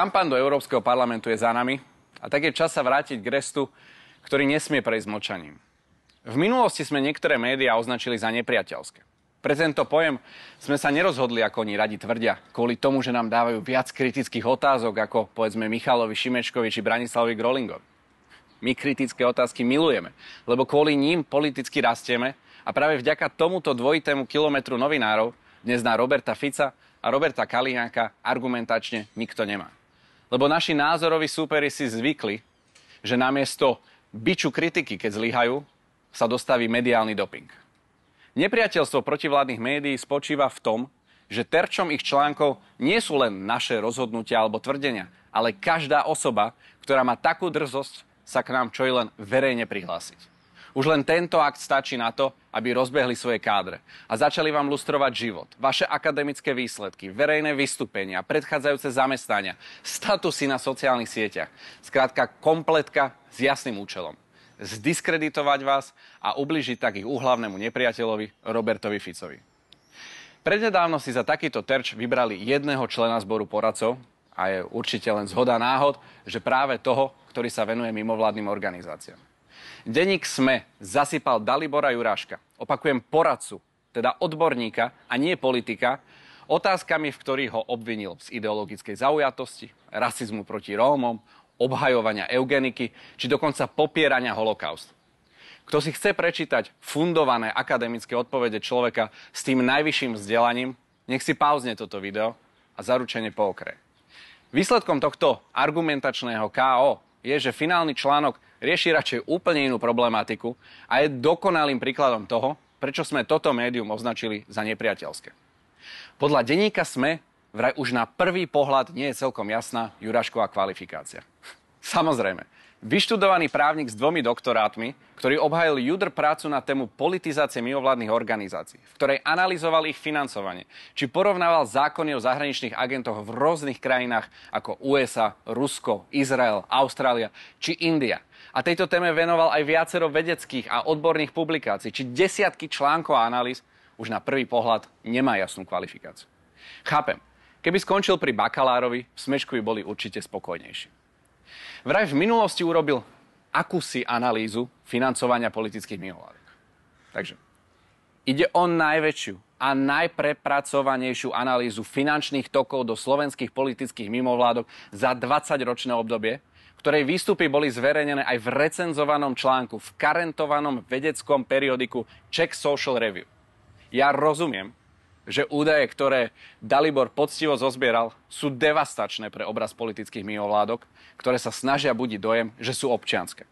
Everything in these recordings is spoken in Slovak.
Kampan do Európskeho parlamentu je za nami a tak je čas sa vrátiť k restu, ktorý nesmie prejsť mlčaním. V minulosti sme niektoré médiá označili za nepriateľské. Pre tento pojem sme sa nerozhodli, ako oni radi tvrdia, kvôli tomu, že nám dávajú viac kritických otázok, ako povedzme Michalovi Šimečkovi či Branislavovi Grolingovi. My kritické otázky milujeme, lebo kvôli ním politicky rastieme a práve vďaka tomuto dvojitému kilometru novinárov dnes na Roberta Fica a Roberta Kaliňáka argumentačne nikto nemá. Lebo naši názoroví súperi si zvykli, že namiesto biču kritiky, keď zlyhajú, sa dostaví mediálny doping. Nepriateľstvo protivládnych médií spočíva v tom, že terčom ich článkov nie sú len naše rozhodnutia alebo tvrdenia, ale každá osoba, ktorá má takú drzosť, sa k nám čo i len verejne prihlásiť. Už len tento akt stačí na to, aby rozbehli svoje kádre a začali vám lustrovať život, vaše akademické výsledky, verejné vystúpenia, predchádzajúce zamestnania, statusy na sociálnych sieťach. Skrátka kompletka s jasným účelom. Zdiskreditovať vás a ubližiť tak ich úhlavnému nepriateľovi Robertovi Ficovi. Prednedávno si za takýto terč vybrali jedného člena zboru poradcov a je určite len zhoda náhod, že práve toho, ktorý sa venuje mimovládnym organizáciám. Deník SME zasypal Dalibora Juráška, opakujem poradcu, teda odborníka a nie politika, otázkami, v ktorých ho obvinil z ideologickej zaujatosti, rasizmu proti Rómom, obhajovania eugeniky či dokonca popierania holokaustu. Kto si chce prečítať fundované akademické odpovede človeka s tým najvyšším vzdelaním, nech si pauzne toto video a zaručene pookre. Výsledkom tohto argumentačného KO je, že finálny článok rieši radšej úplne inú problematiku a je dokonalým príkladom toho, prečo sme toto médium označili za nepriateľské. Podľa denníka SME vraj už na prvý pohľad nie je celkom jasná Jurašková kvalifikácia. Samozrejme, Vyštudovaný právnik s dvomi doktorátmi, ktorý obhajil Judr prácu na tému politizácie mimovládnych organizácií, v ktorej analyzoval ich financovanie, či porovnával zákony o zahraničných agentoch v rôznych krajinách ako USA, Rusko, Izrael, Austrália či India. A tejto téme venoval aj viacero vedeckých a odborných publikácií, či desiatky článkov a analýz, už na prvý pohľad nemá jasnú kvalifikáciu. Chápem, keby skončil pri bakalárovi, v smečku by boli určite spokojnejší. Vraj v minulosti urobil akúsi analýzu financovania politických mimovládok. Takže ide o najväčšiu a najprepracovanejšiu analýzu finančných tokov do slovenských politických mimovládok za 20-ročné obdobie, ktorej výstupy boli zverejnené aj v recenzovanom článku v karentovanom vedeckom periodiku Czech Social Review. Ja rozumiem, že údaje, ktoré Dalibor poctivo zozbieral, sú devastačné pre obraz politických mimovládok, ktoré sa snažia budiť dojem, že sú občianske.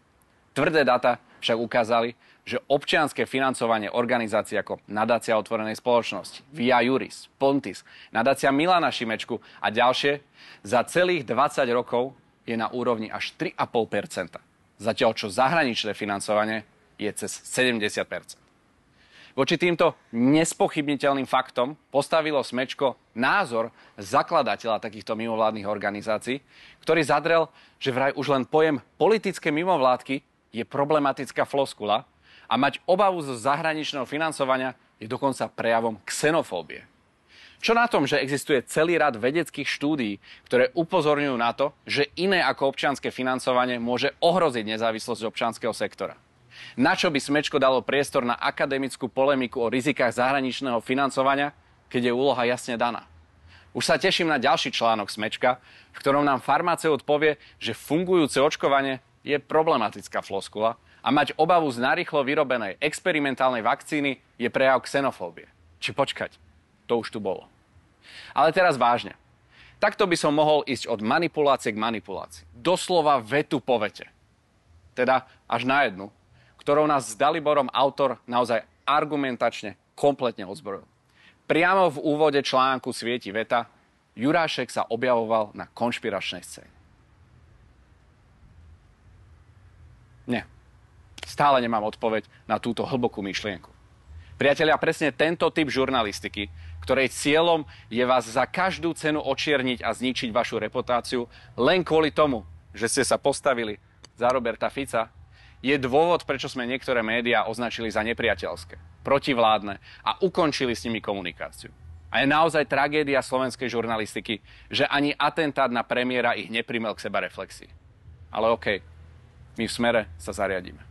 Tvrdé data však ukázali, že občianske financovanie organizácií ako Nadácia otvorenej spoločnosti, Via Juris, Pontis, Nadácia Milana Šimečku a ďalšie za celých 20 rokov je na úrovni až 3,5 zatiaľ čo zahraničné financovanie je cez 70 Voči týmto nespochybniteľným faktom postavilo Smečko názor zakladateľa takýchto mimovládnych organizácií, ktorý zadrel, že vraj už len pojem politické mimovládky je problematická floskula a mať obavu zo zahraničného financovania je dokonca prejavom xenofóbie. Čo na tom, že existuje celý rad vedeckých štúdií, ktoré upozorňujú na to, že iné ako občianske financovanie môže ohroziť nezávislosť občianskeho sektora? Na čo by Smečko dalo priestor na akademickú polemiku o rizikách zahraničného financovania, keď je úloha jasne daná? Už sa teším na ďalší článok Smečka, v ktorom nám farmaceut povie, že fungujúce očkovanie je problematická floskula a mať obavu z narýchlo vyrobenej experimentálnej vakcíny je prejav xenofóbie. Či počkať, to už tu bolo. Ale teraz vážne. Takto by som mohol ísť od manipulácie k manipulácii. Doslova vetu po vete. Teda až na jednu, ktorou nás s Daliborom autor naozaj argumentačne kompletne odzbrojil. Priamo v úvode článku svieti veta, Jurášek sa objavoval na konšpiračnej scéne. Nie. Stále nemám odpoveď na túto hlbokú myšlienku. Priatelia, presne tento typ žurnalistiky, ktorej cieľom je vás za každú cenu očierniť a zničiť vašu reputáciu len kvôli tomu, že ste sa postavili za Roberta Fica, je dôvod, prečo sme niektoré médiá označili za nepriateľské, protivládne a ukončili s nimi komunikáciu. A je naozaj tragédia slovenskej žurnalistiky, že ani atentát na premiéra ich neprimel k seba reflexii. Ale OK, my v smere sa zariadíme.